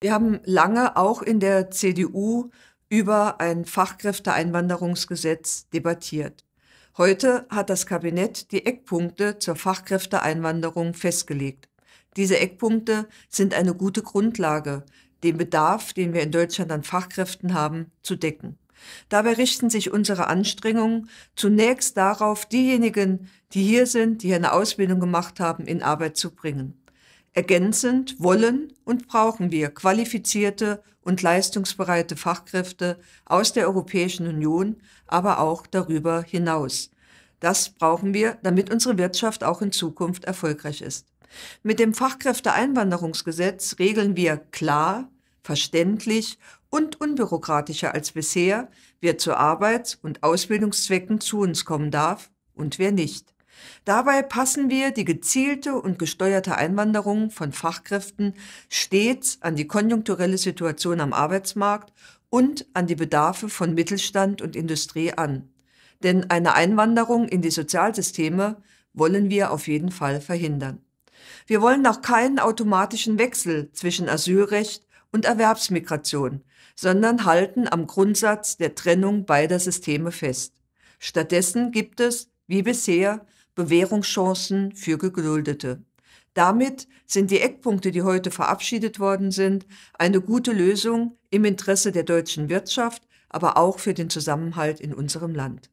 Wir haben lange auch in der CDU über ein Fachkräfteeinwanderungsgesetz debattiert. Heute hat das Kabinett die Eckpunkte zur Fachkräfteeinwanderung festgelegt. Diese Eckpunkte sind eine gute Grundlage, den Bedarf, den wir in Deutschland an Fachkräften haben, zu decken. Dabei richten sich unsere Anstrengungen zunächst darauf, diejenigen, die hier sind, die hier eine Ausbildung gemacht haben, in Arbeit zu bringen. Ergänzend wollen und brauchen wir qualifizierte und leistungsbereite Fachkräfte aus der Europäischen Union, aber auch darüber hinaus. Das brauchen wir, damit unsere Wirtschaft auch in Zukunft erfolgreich ist. Mit dem Fachkräfteeinwanderungsgesetz regeln wir klar, verständlich und unbürokratischer als bisher, wer zu Arbeits- und Ausbildungszwecken zu uns kommen darf und wer nicht. Dabei passen wir die gezielte und gesteuerte Einwanderung von Fachkräften stets an die konjunkturelle Situation am Arbeitsmarkt und an die Bedarfe von Mittelstand und Industrie an. Denn eine Einwanderung in die Sozialsysteme wollen wir auf jeden Fall verhindern. Wir wollen auch keinen automatischen Wechsel zwischen Asylrecht und Erwerbsmigration, sondern halten am Grundsatz der Trennung beider Systeme fest. Stattdessen gibt es, wie bisher, Bewährungschancen für Geduldete. Damit sind die Eckpunkte, die heute verabschiedet worden sind, eine gute Lösung im Interesse der deutschen Wirtschaft, aber auch für den Zusammenhalt in unserem Land.